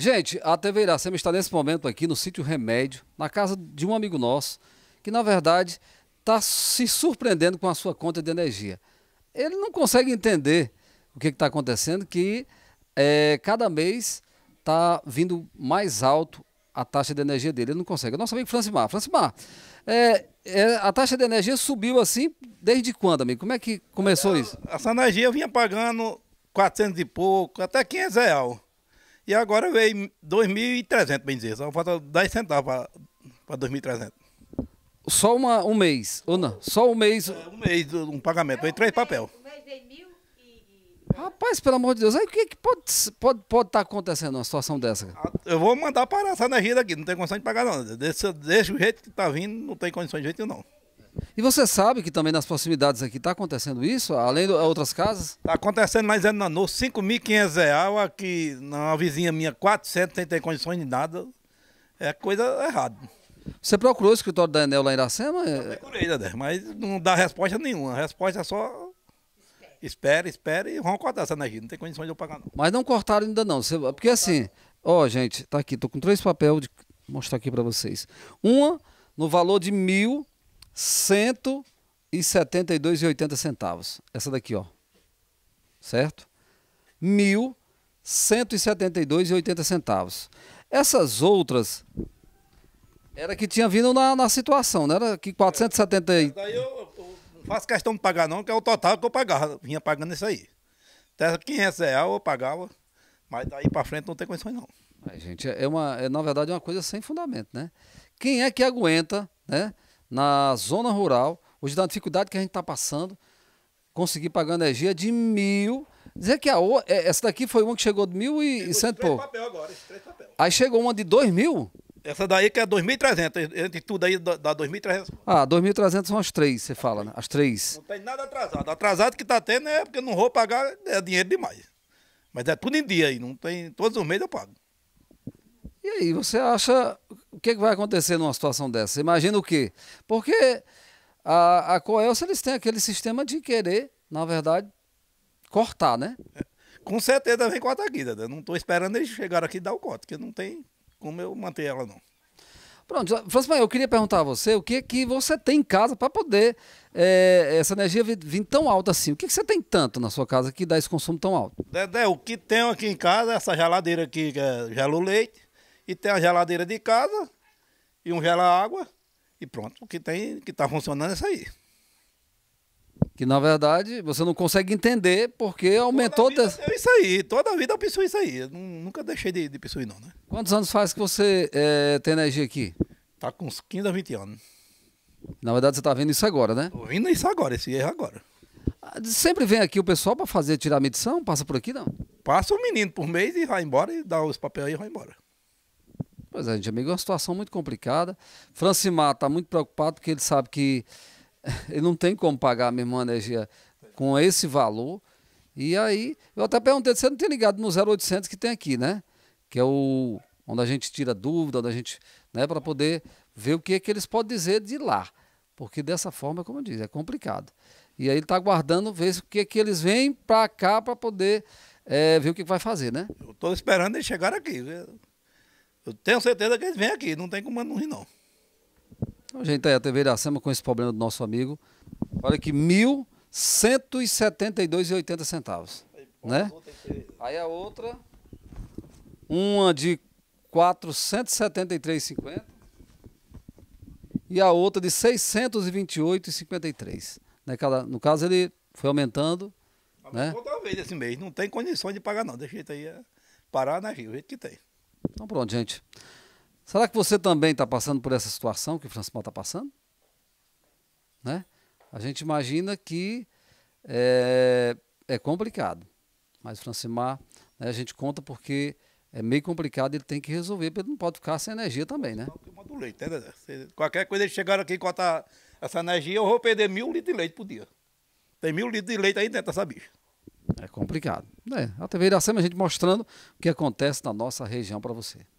Gente, a TV Iracema está nesse momento aqui no sítio Remédio, na casa de um amigo nosso, que na verdade está se surpreendendo com a sua conta de energia. Ele não consegue entender o que está acontecendo, que é, cada mês está vindo mais alto a taxa de energia dele. Ele não consegue. Nosso amigo Francimar. Francimar, é, é, a taxa de energia subiu assim desde quando, amigo? Como é que começou é, isso? Essa energia eu vinha pagando 400 e pouco, até 500 reais. E agora veio 2.300, bem dizer. Só falta 10 centavos para 2.300. Só uma, um mês, ou não? Só um mês? É, um mês, um pagamento. Veio três papel. Rapaz, pelo amor de Deus, aí o que, é que pode estar pode, pode tá acontecendo uma situação dessa? Ah, eu vou mandar parar essa energia daqui, não tem condição de pagar não. Deixa o jeito que está vindo, não tem condição de jeito não. E você sabe que também nas proximidades aqui está acontecendo isso, além de outras casas? Está acontecendo mas é na NO, 5.500 reais, aqui na vizinha minha, 400, sem ter condições de nada. É coisa errada. Você procurou o escritório da Enel lá em Iracema? Eu procurei, né, mas não dá resposta nenhuma. A resposta é só espera, espera e vão cortar essa energia. Não tem condições de eu pagar, não. Mas não cortaram ainda, não. Você, porque assim, ó, gente, tá aqui, tô com três papéis de mostrar aqui para vocês. Uma no valor de mil 172,80 Essa daqui, ó. Certo? 1.172,80 centavos. Essas outras era que tinha vindo na, na situação, né? era que 470 é, Daí eu, eu, não faço questão de pagar não, que é o total que eu pagava, vinha pagando isso aí. Até 500 reais eu pagava, mas daí para frente não tem condições não. gente, é uma, é, na verdade é uma coisa sem fundamento, né? Quem é que aguenta, né? na zona rural, hoje da dificuldade que a gente está passando, conseguir pagar energia de mil. Dizer que a o, é, essa daqui foi uma que chegou de mil e cento e pouco. Papel agora, três papel. Aí chegou uma de dois mil. Essa daí que é 2.300, entre tudo aí dá 2.300. Ah, 2.300 são as três, você fala, né? As três. Não tem nada atrasado. Atrasado que tá tendo é porque não vou pagar, é dinheiro demais. Mas é tudo em dia aí, não tem. Todos os meses eu pago. E aí, você acha o que, é vai acontecer numa situação dessa? imagina o quê? Porque a, a Coelce, eles têm aquele sistema de querer, na verdade, cortar, né? É, com certeza vem cortar aqui, Dada. Né? Não estou esperando eles chegar aqui e dar o corte, porque não tem como eu manter ela, não. Pronto, Francisco, eu queria perguntar a você o que é que você tem em casa para poder é, essa energia vir, vir, tão alta assim. O que, é que você tem tanto na sua casa que dá esse consumo tão alto? Dedé, o que tenho aqui em casa é essa geladeira aqui que é gelo leite, e tem a geladeira de casa e um gela água e pronto, o que tem que está funcionando é isso aí. Que na verdade você não consegue entender porque aumentou. Toda é Isso aí, toda a vida eu penso isso aí. Eu nunca deixei de, de pensar não, né? Quantos anos faz que você é, tem energia aqui? Tá com uns 15 a 20 anos. Na verdade você tá vendo isso agora, né? Tô vendo isso agora, esse erro agora. Ah, sempre vem aqui o pessoal para fazer tirar a medição? Passa por aqui, não? Passa um menino por mês e vai embora e dá os papéis e vai embora. Pois é, gente, amigo, é uma situação muito complicada. Francimar está muito preocupado porque ele sabe que ele não tem como pagar a mesma energia com esse valor. E aí, eu até perguntei, você não tem ligado no 0800 que tem aqui, né? Que é o onde a gente tira dúvida, onde a gente, né, para poder ver o que é que eles podem dizer de lá. Porque dessa forma, como eu disse, é complicado. E aí ele está aguardando ver o que é que eles vêm para cá para poder é, ver o é que vai fazer, né? Eu estou esperando eles chegar aqui. Viu? Eu tenho certeza que eles vêm aqui, não tem como não rir, não. Então, gente, aí a TV Iracema com esse problema do nosso amigo. Olha que R$ 1.172,80. Né? Aí a outra, uma de 473,50 e a outra de 628,53. Né? no caso, ele foi aumentando. Aumentou né? talvez esse mês, não tem condições de pagar, não. Deixa aí é parar na Rio, o jeito que tem. Então pronto, gente. Será que você também está passando por essa situação que o Francisco está passando? Né? A gente imagina que é, é complicado. Mas o Francimar, né, a gente conta porque é meio complicado, ele tem que resolver, porque ele não pode ficar sem energia também, né? Do leite, né? Se qualquer coisa, eles chegaram aqui e cortar essa energia, eu vou perder mil litros de leite por dia. Tem mil litros de leite aí dentro dessa bicha. É complicado. É, a TV Iracema a gente mostrando o que acontece na nossa região para você.